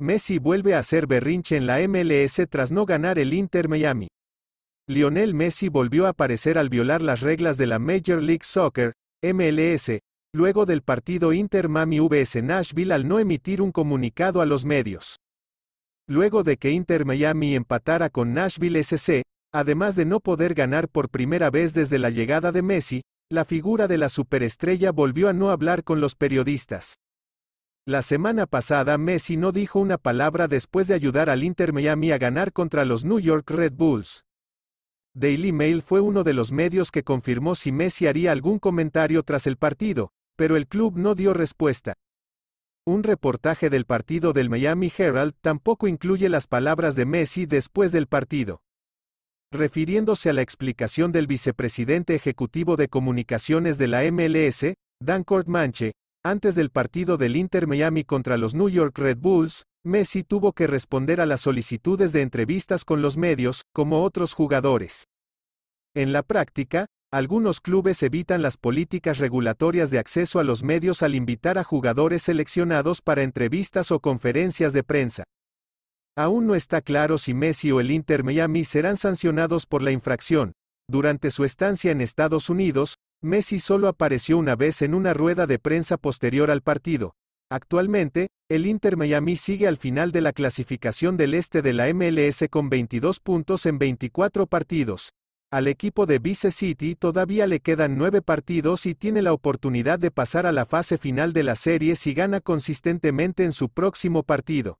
Messi vuelve a ser berrinche en la MLS tras no ganar el Inter Miami. Lionel Messi volvió a aparecer al violar las reglas de la Major League Soccer, MLS, luego del partido Inter Miami VS Nashville al no emitir un comunicado a los medios. Luego de que Inter Miami empatara con Nashville SC, además de no poder ganar por primera vez desde la llegada de Messi, la figura de la superestrella volvió a no hablar con los periodistas. La semana pasada Messi no dijo una palabra después de ayudar al Inter Miami a ganar contra los New York Red Bulls. Daily Mail fue uno de los medios que confirmó si Messi haría algún comentario tras el partido, pero el club no dio respuesta. Un reportaje del partido del Miami Herald tampoco incluye las palabras de Messi después del partido. Refiriéndose a la explicación del vicepresidente ejecutivo de comunicaciones de la MLS, Dan Cortmanche. Antes del partido del Inter Miami contra los New York Red Bulls, Messi tuvo que responder a las solicitudes de entrevistas con los medios, como otros jugadores. En la práctica, algunos clubes evitan las políticas regulatorias de acceso a los medios al invitar a jugadores seleccionados para entrevistas o conferencias de prensa. Aún no está claro si Messi o el Inter Miami serán sancionados por la infracción. Durante su estancia en Estados Unidos, Messi solo apareció una vez en una rueda de prensa posterior al partido. Actualmente, el Inter Miami sigue al final de la clasificación del este de la MLS con 22 puntos en 24 partidos. Al equipo de Vice City todavía le quedan 9 partidos y tiene la oportunidad de pasar a la fase final de la serie si gana consistentemente en su próximo partido.